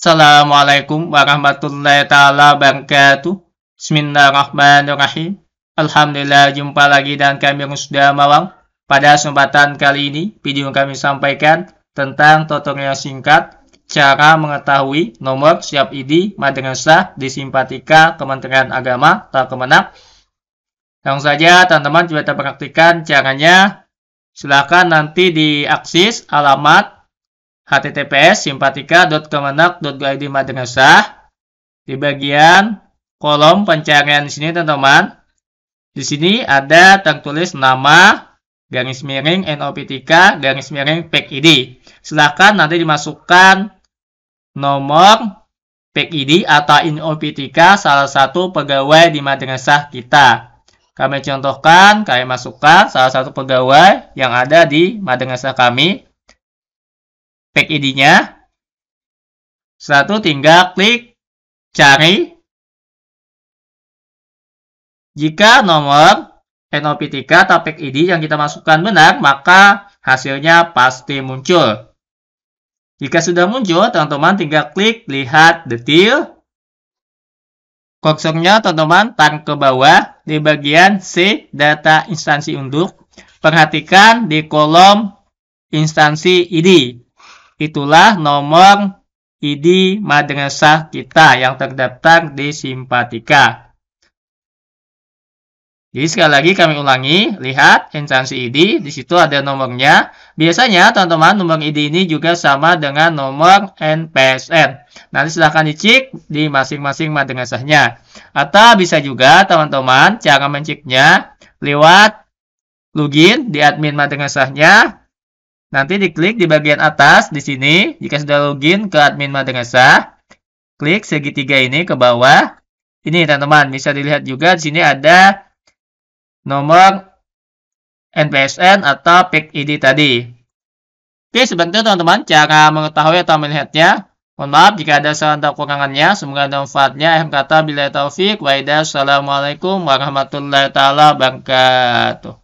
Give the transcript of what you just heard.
Assalamualaikum warahmatullahi taala wabarakatuh. Bismillahirrahmanirrahim. Alhamdulillah jumpa lagi dan kami sudah malam. Pada kesempatan kali ini, video yang kami sampaikan tentang tutorial singkat cara mengetahui nomor siap ID madrasah di simpatika Kementerian Agama atau Kemenak. Langsung saja teman-teman coba kita caranya. Silakan nanti diakses alamat https simpatika.kemenak.go.id madrasah di bagian kolom pencarian di sini teman-teman. Di sini ada tertulis nama garis miring NOPTK garis miring PEG ID. Silahkan nanti dimasukkan nomor PEG ID atau NOPTK salah satu pegawai di madrasah kita. Kami contohkan, kami masukkan salah satu pegawai yang ada di madrasah kami tag ID-nya. Setelah itu tinggal klik cari. Jika nomor NOP3 atau tag ID yang kita masukkan benar, maka hasilnya pasti muncul. Jika sudah muncul, teman-teman tinggal klik lihat detail. Kursornya teman-teman tarik ke bawah di bagian C data instansi untuk. Perhatikan di kolom instansi ID. Itulah nomor ID madrasah kita yang terdaftar di Simpatika. Jadi sekali lagi kami ulangi, lihat instansi ID, di situ ada nomornya. Biasanya teman-teman nomor ID ini juga sama dengan nomor NPSN. Nanti silahkan dicek di masing-masing madrasahnya. Atau bisa juga teman-teman cara menciknya lewat login di admin madrasahnya Nanti diklik di bagian atas di sini, jika sudah login ke admin madrasah, klik segitiga ini ke bawah. Ini teman-teman, bisa dilihat juga di sini ada nomor NPSN atau PIK ID tadi. Oke, sebentar teman-teman, cara mengetahui atau melihatnya. Mohon maaf jika ada salah atau kurangannya Semoga ada manfaatnya. Akhir kata, bila taufik. waidah. Assalamualaikum warahmatullahi wabarakatuh.